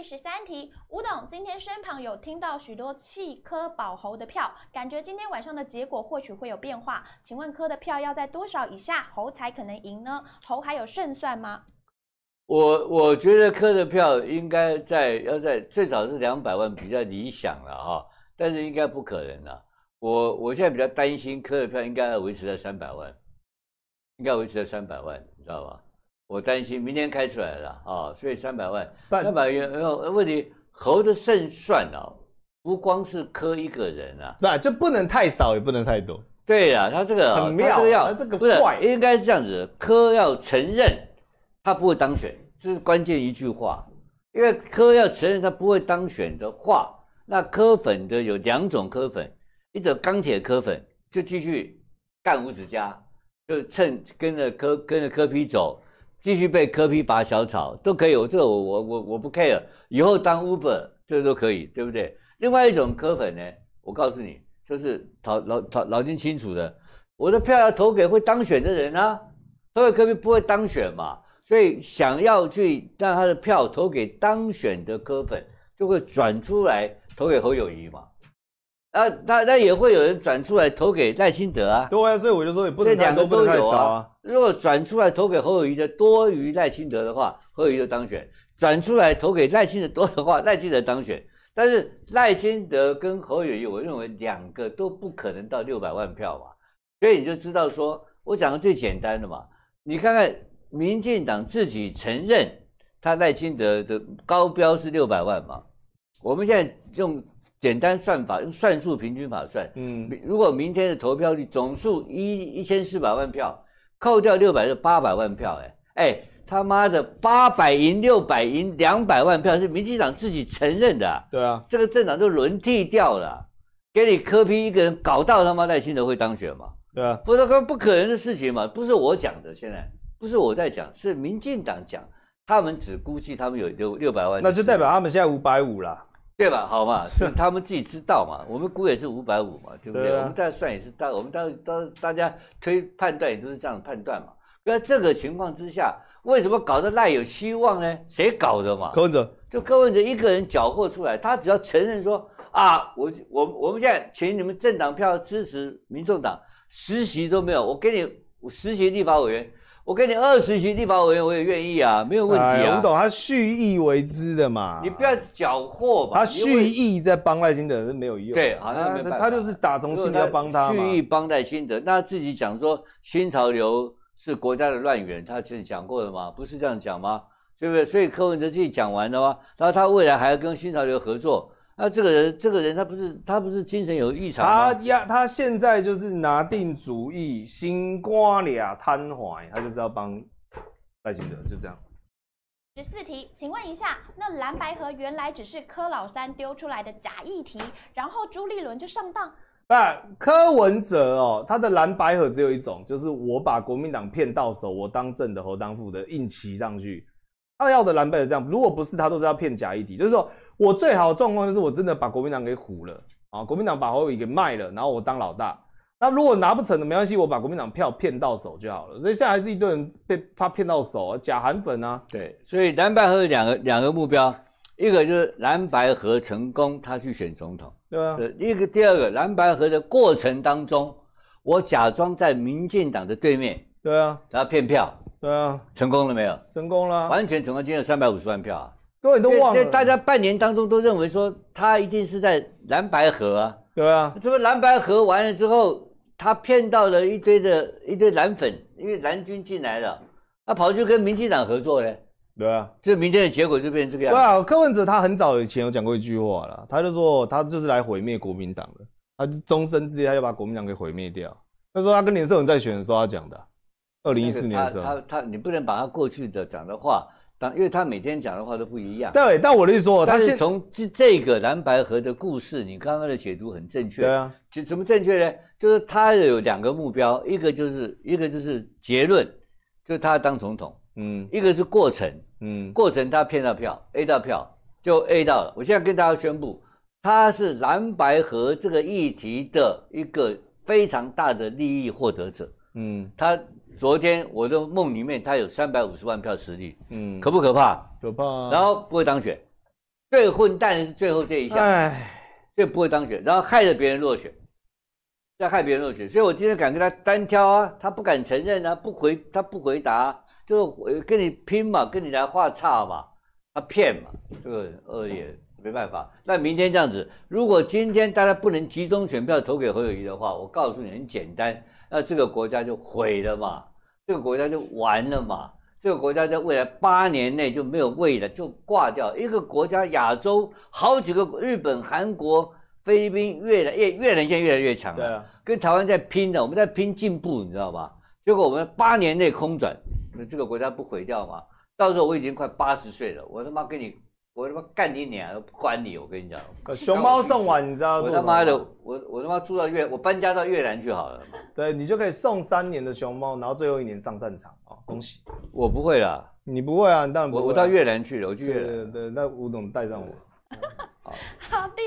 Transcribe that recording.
第十三题，吴董，今天身旁有听到许多弃科保猴的票，感觉今天晚上的结果或许会有变化。请问科的票要在多少以下猴才可能赢呢？猴还有胜算吗？我我觉得科的票应该在要在最少是两百万比较理想了哈，但是应该不可能了。我我现在比较担心科的票应该要维持在三百万，应该维持在三百万，你知道吧？我担心明天开出来了啊，所以三百万、三百万没有问题。侯的胜算哦，不光是磕一个人啊，那这不能太少，也不能太多。对呀，他这个很妙，这个不是应该是这样子，柯要承认他不会当选，这是关键一句话。因为柯要承认他不会当选的话，那柯粉的有两种柯粉，一种钢铁柯粉就继续干五指家，就趁跟着柯跟着柯批走。继续被科比拔小草都可以，我这个我我我我不 care，以后当 Uber 这个都可以，对不对？另外一种科粉呢，我告诉你，就是老老老老金清楚的，我的票要投给会当选的人啊，投给科比不会当选嘛，所以想要去让他的票投给当选的科粉，就会转出来投给侯友谊嘛。啊，他他也会有人转出来投给赖清德啊，对，啊，所以我就说不这两个都有啊。如果转出来投给侯友谊的多于赖清德的话，侯友谊就当选；转出来投给赖清德多的话，赖清德当选。但是赖清德跟侯友谊，我认为两个都不可能到六百万票吧。所以你就知道说，我讲的最简单的嘛，你看看民进党自己承认他赖清德的高标是六百万嘛，我们现在用。简单算法，用算术平均法算。嗯，如果明天的投票率总数一一千四百万票，扣掉六百是八百万票。哎哎，他妈的，八百赢六百赢两百万票是民进党自己承认的。对啊，这个政党就轮替掉了，给你科批一个人，搞到他妈在新德会当选吗？对啊，否则说不可能的事情嘛。不是我讲的，现在不是我在讲，是民进党讲，他们只估计他们有六六百万。那就代表他们现在五百五了。对吧？好嘛，是他们自己知道嘛？我们估也是五百五嘛，对不对？我们大家算也是大，我们当当大家推判断也都是这样判断嘛。那这个情况之下，为什么搞得赖有希望呢？谁搞的嘛？柯文哲，就柯文哲一个人缴获出来，他只要承认说啊，我我我们现在请你们政党票支持民众党，实习都没有，我给你实习立法委员。我给你二十席立法委员，我也愿意啊，没有问题啊。我不懂，他蓄意为之的嘛。你不要搅和吧，他蓄意在帮赖清德是没有用。对，好，像他就是打中心要帮他，蓄意帮赖清德，那自己讲说新潮流是国家的乱源，他之前讲过的嘛，不是这样讲吗？对不对？所以柯文哲自己讲完的话，然后他未来还要跟新潮流合作。那这个人，这个人他不是他不是精神有异常他呀，他现在就是拿定主意，心瓜俩瘫痪，他就是要帮败行者，就这样。十四题，请问一下，那蓝白盒原来只是柯老三丢出来的假议题，然后朱立伦就上当。不，柯文哲哦，他的蓝白盒只有一种，就是我把国民党骗到手，我当正的和当副的硬骑上去。他要的蓝白河这样，如果不是他都是要骗假议题，就是说。我最好的状况就是我真的把国民党给唬了啊！国民党把侯友给卖了，然后我当老大。那如果拿不成的，没关系，我把国民党票骗到手就好了。所以现在还是一堆人被怕骗到手啊，假韩粉啊。对，所以蓝白合两个两个目标，一个就是蓝白合成功，他去选总统。对啊。一个第二个蓝白合的过程当中，我假装在民进党的对面。对啊。然后骗票。对啊。成功了没有？成功了，完全成功，今天有三百五十万票啊。各位都忘了，大家半年当中都认为说他一定是在蓝白河啊，对啊，这不蓝白河完了之后，他骗到了一堆的一堆蓝粉，因为蓝军进来了，他跑去跟民进党合作嘞，对啊，这明天的结果就变成这个样子。对啊，柯文哲他很早以前有讲过一句话了，他就说他就是来毁灭国民党的，他就终身之，他就把国民党给毁灭掉。他说他跟林胜文在选的时候他讲的，二零一四年的时候。他他你不能把他过去的讲的话。当，因为他每天讲的话都不一样。对，但我的意思说，他是从这这个蓝白河的故事，你刚刚的解读很正确。对啊，就怎么正确呢？就是他有两个目标，一个就是，一个就是结论，就是他当总统。嗯，一个是过程，嗯，过程他骗到票，A 到票就 A 到了。我现在跟大家宣布，他是蓝白河这个议题的一个非常大的利益获得者。嗯，他昨天我的梦里面，他有三百五十万票实力，嗯，可不可怕？可怕。然后不会当选，最混蛋的是最后这一下，唉，这不会当选，然后害了别人落选，再害别人落选，所以我今天敢跟他单挑啊，他不敢承认啊，不回他不回答，就是跟你拼嘛，跟你来话差嘛，他骗嘛，这个呃也没办法，那明天这样子，如果今天大家不能集中选票投给侯友谊的话，我告诉你，很简单。那这个国家就毁了嘛，这个国家就完了嘛，这个国家在未来八年内就没有未来，就挂掉。一个国家，亚洲好几个，日本、韩国、菲律宾、越来越越南现在越来越强了，跟台湾在拼呢，我们在拼进步，你知道吧？结果我们八年内空转，那这个国家不毁掉吗？到时候我已经快八十岁了，我他妈跟你！我他妈干你娘，不管你！我跟你讲，熊猫送完你知道？我他妈的，我我他妈住到越，我搬家到越南去好了。对你就可以送三年的熊猫，然后最后一年上战场啊！恭喜！我不会啦，你不会啊？你当然不会。我我到越南去了，我去越南。对，那吴总带上我。好好的。